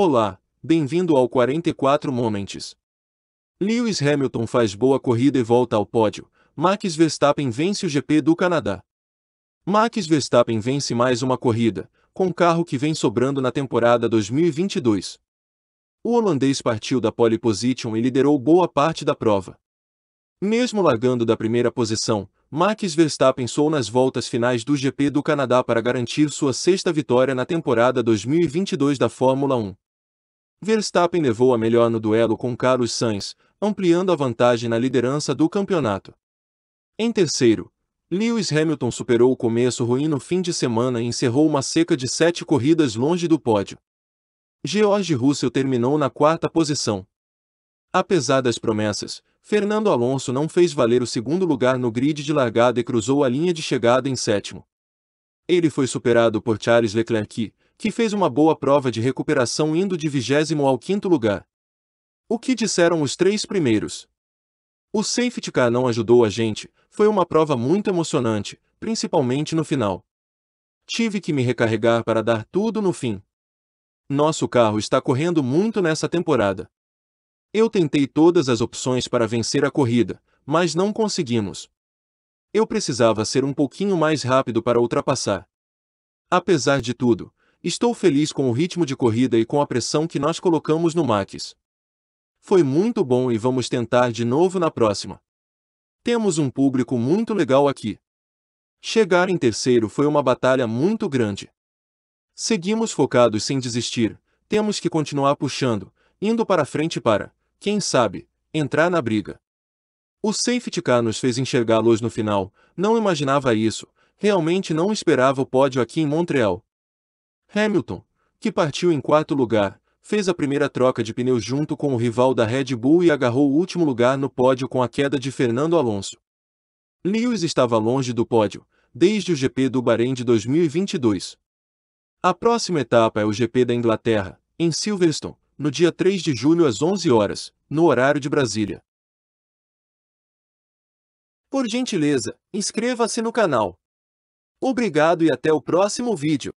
Olá, bem-vindo ao 44 Moments. Lewis Hamilton faz boa corrida e volta ao pódio. Max Verstappen vence o GP do Canadá. Max Verstappen vence mais uma corrida, com carro que vem sobrando na temporada 2022. O holandês partiu da pole position e liderou boa parte da prova. Mesmo largando da primeira posição, Max Verstappen soou nas voltas finais do GP do Canadá para garantir sua sexta vitória na temporada 2022 da Fórmula 1. Verstappen levou a melhor no duelo com Carlos Sainz, ampliando a vantagem na liderança do campeonato. Em terceiro, Lewis Hamilton superou o começo ruim no fim de semana e encerrou uma seca de sete corridas longe do pódio. George Russell terminou na quarta posição. Apesar das promessas, Fernando Alonso não fez valer o segundo lugar no grid de largada e cruzou a linha de chegada em sétimo. Ele foi superado por Charles Leclerc, que fez uma boa prova de recuperação indo de vigésimo ao quinto lugar. O que disseram os três primeiros? O safety car não ajudou a gente, foi uma prova muito emocionante, principalmente no final. Tive que me recarregar para dar tudo no fim. Nosso carro está correndo muito nessa temporada. Eu tentei todas as opções para vencer a corrida, mas não conseguimos. Eu precisava ser um pouquinho mais rápido para ultrapassar. Apesar de tudo, Estou feliz com o ritmo de corrida e com a pressão que nós colocamos no Max. Foi muito bom e vamos tentar de novo na próxima. Temos um público muito legal aqui. Chegar em terceiro foi uma batalha muito grande. Seguimos focados sem desistir, temos que continuar puxando, indo para frente para, quem sabe, entrar na briga. O safety car nos fez enxergar los luz no final, não imaginava isso, realmente não esperava o pódio aqui em Montreal, Hamilton, que partiu em quarto lugar, fez a primeira troca de pneus junto com o rival da Red Bull e agarrou o último lugar no pódio com a queda de Fernando Alonso. Lewis estava longe do pódio, desde o GP do Bahrein de 2022. A próxima etapa é o GP da Inglaterra, em Silverstone, no dia 3 de julho às 11 horas, no horário de Brasília. Por gentileza, inscreva-se no canal. Obrigado e até o próximo vídeo.